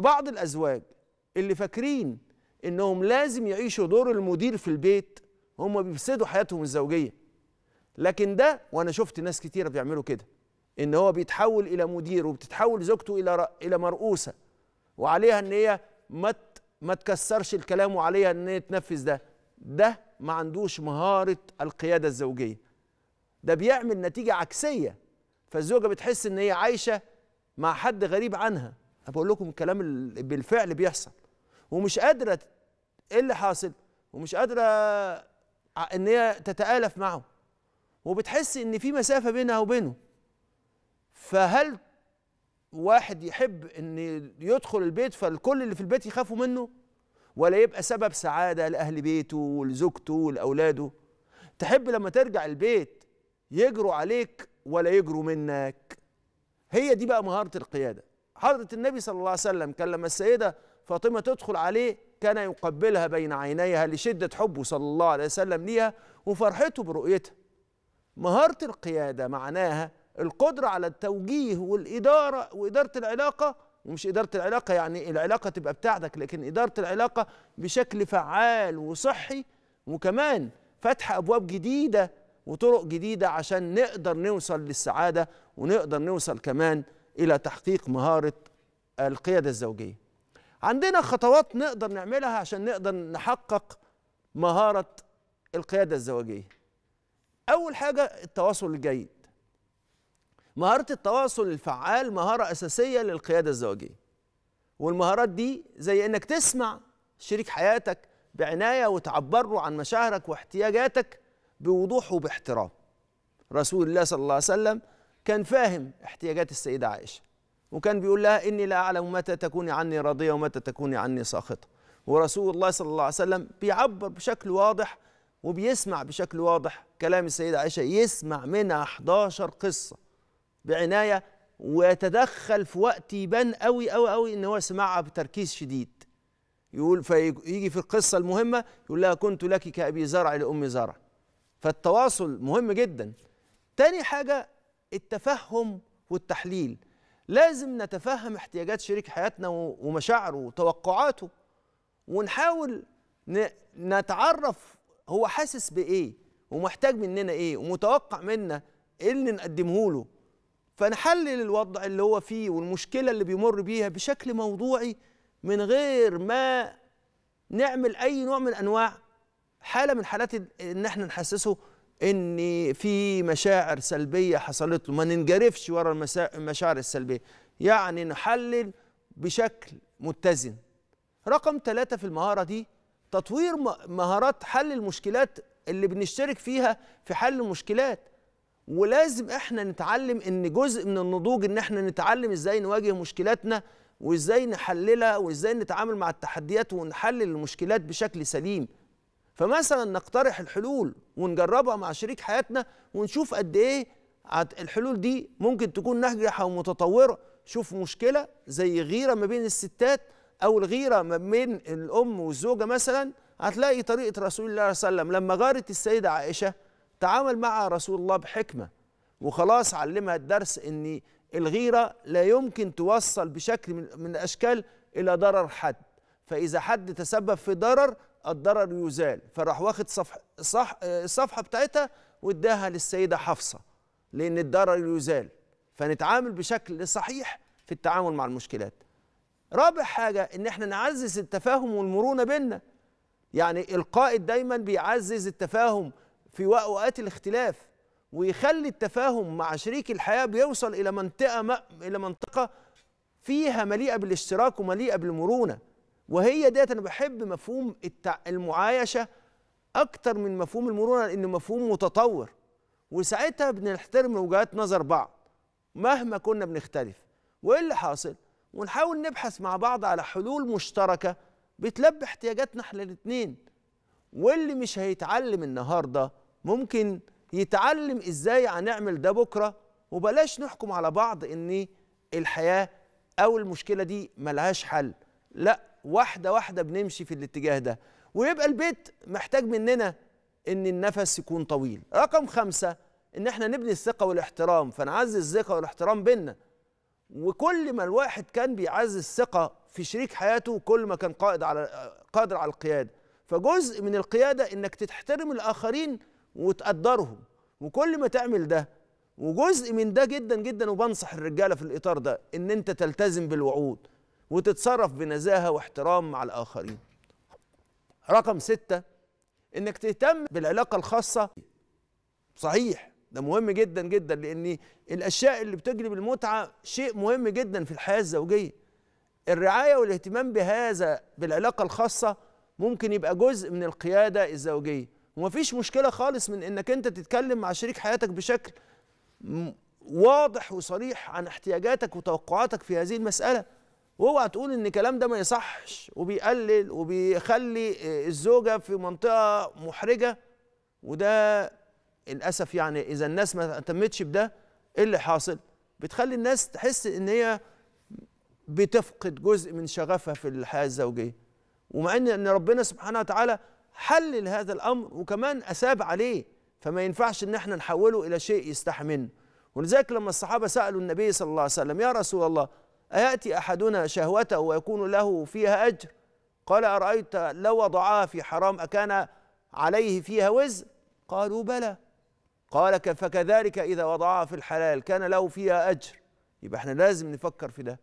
بعض الازواج اللي فاكرين انهم لازم يعيشوا دور المدير في البيت هم بيفسدوا حياتهم الزوجيه لكن ده وانا شفت ناس كتيره بيعملوا كده ان هو بيتحول الى مدير وبتتحول زوجته الى الى مرؤوسه وعليها ان هي ما ما تكسرش الكلام وعليها ان هي تنفذ ده ده ما عندوش مهاره القياده الزوجيه ده بيعمل نتيجه عكسيه فالزوجه بتحس ان هي عايشه مع حد غريب عنها انا بقول لكم الكلام اللي بالفعل بيحصل ومش قادره ايه اللي حاصل ومش قادره ان هي تتالف معه وبتحس ان في مسافه بينها وبينه فهل واحد يحب ان يدخل البيت فالكل اللي في البيت يخافوا منه ولا يبقى سبب سعاده لاهل بيته ولزوجته ولاولاده تحب لما ترجع البيت يجروا عليك ولا يجروا منك هي دي بقى مهاره القياده حضرة النبي صلى الله عليه وسلم كان لما السيدة فاطمة تدخل عليه كان يقبلها بين عينيها لشدة حبه صلى الله عليه وسلم ليها وفرحته برؤيتها مهارة القيادة معناها القدرة على التوجيه والإدارة وإدارة العلاقة ومش إدارة العلاقة يعني العلاقة تبقى بتاعتك لكن إدارة العلاقة بشكل فعال وصحي وكمان فتح أبواب جديدة وطرق جديدة عشان نقدر نوصل للسعادة ونقدر نوصل كمان الى تحقيق مهاره القياده الزوجيه عندنا خطوات نقدر نعملها عشان نقدر نحقق مهاره القياده الزوجيه اول حاجه التواصل الجيد مهاره التواصل الفعال مهاره اساسيه للقياده الزوجيه والمهارات دي زي انك تسمع شريك حياتك بعنايه وتعبر له عن مشاعرك واحتياجاتك بوضوح وباحترام رسول الله صلى الله عليه وسلم كان فاهم احتياجات السيدة عائشة وكان بيقول لها إني لا أعلم متى تكوني عني راضية ومتى تكوني عني ساخطة ورسول الله صلى الله عليه وسلم بيعبر بشكل واضح وبيسمع بشكل واضح كلام السيدة عائشة يسمع منها 11 قصة بعناية ويتدخل في وقت يبان قوي قوي قوي إن هو سمعها بتركيز شديد يقول فيجي في القصة المهمة يقول لها كنت لك كأبي زرع لأم زرع فالتواصل مهم جدا تاني حاجة التفهم والتحليل لازم نتفهم احتياجات شريك حياتنا ومشاعره وتوقعاته ونحاول نتعرف هو حاسس بايه ومحتاج مننا ايه ومتوقع منا ايه اللي نقدمه له فنحلل الوضع اللي هو فيه والمشكله اللي بيمر بيها بشكل موضوعي من غير ما نعمل اي نوع من انواع حاله من حالات ان احنا نحسسه ان في مشاعر سلبيه حصلت له ما ننجرفش ورا المشاعر السلبيه يعني نحلل بشكل متزن رقم ثلاثة في المهارة دي تطوير مهارات حل المشكلات اللي بنشترك فيها في حل المشكلات ولازم احنا نتعلم ان جزء من النضوج ان احنا نتعلم ازاي نواجه مشكلاتنا وازاي نحللها وازاي نتعامل مع التحديات ونحلل المشكلات بشكل سليم فمثلا نقترح الحلول ونجربها مع شريك حياتنا ونشوف قد ايه الحلول دي ممكن تكون ناجحه ومتطوره شوف مشكله زي غيره ما بين الستات او الغيره ما بين الام والزوجه مثلا هتلاقي طريقه رسول الله صلى الله عليه وسلم لما غارت السيده عائشه تعامل مع رسول الله بحكمه وخلاص علمها الدرس ان الغيره لا يمكن توصل بشكل من الاشكال الى ضرر حد فاذا حد تسبب في ضرر الضرر يزال فراح واخد صفح صح الصفحه بتاعتها واداها للسيده حفصه لان الضرر يزال فنتعامل بشكل صحيح في التعامل مع المشكلات رابع حاجه ان احنا نعزز التفاهم والمرونه بيننا يعني القائد دايما بيعزز التفاهم في اوقات الاختلاف ويخلي التفاهم مع شريك الحياه بيوصل الى منطقه ما الى منطقه فيها مليئه بالاشتراك ومليئه بالمرونه وهي ديت انا بحب مفهوم المعايشه اكتر من مفهوم المرونه لانه مفهوم متطور وساعتها بنحترم وجهات نظر بعض مهما كنا بنختلف وايه اللي حاصل ونحاول نبحث مع بعض على حلول مشتركه بتلبي احتياجاتنا احنا الاثنين واللي مش هيتعلم النهارده ممكن يتعلم ازاي هنعمل ده بكره وبلاش نحكم على بعض ان الحياه او المشكله دي ملهاش حل لا واحده واحده بنمشي في الاتجاه ده ويبقى البيت محتاج مننا ان النفس يكون طويل رقم خمسة ان احنا نبني الثقة والاحترام فنعزز الثقة والاحترام بينا وكل ما الواحد كان بيعزز الثقة في شريك حياته كل ما كان قائد على قادر على القيادة فجزء من القيادة انك تحترم الاخرين وتقدرهم وكل ما تعمل ده وجزء من ده جدا جدا وبنصح الرجالة في الاطار ده ان انت تلتزم بالوعود وتتصرف بنزاهة واحترام مع الآخرين رقم ستة إنك تهتم بالعلاقة الخاصة صحيح ده مهم جدا جدا لأن الأشياء اللي بتجلب المتعة شيء مهم جدا في الحياة الزوجية الرعاية والاهتمام بهذا بالعلاقة الخاصة ممكن يبقى جزء من القيادة الزوجية ومفيش مشكلة خالص من إنك أنت تتكلم مع شريك حياتك بشكل واضح وصريح عن احتياجاتك وتوقعاتك في هذه المسألة واوعى تقول ان الكلام ده ما يصحش وبيقلل وبيخلي الزوجه في منطقه محرجه وده للاسف يعني اذا الناس ما اهتمتش بده ايه اللي حاصل؟ بتخلي الناس تحس ان هي بتفقد جزء من شغفها في الحياه الزوجيه ومع ان ان ربنا سبحانه وتعالى حلل هذا الامر وكمان اثاب عليه فما ينفعش ان احنا نحوله الى شيء يستحمل ولذلك لما الصحابه سالوا النبي صلى الله عليه وسلم يا رسول الله أيأتي أحدنا شهوته ويكون له فيها أجر قال أرأيت لو وضعها في حرام أكان عليه فيها وزر قالوا بلى قال فكذلك إذا وضعها في الحلال كان له فيها أجر يبقى احنا لازم نفكر في ده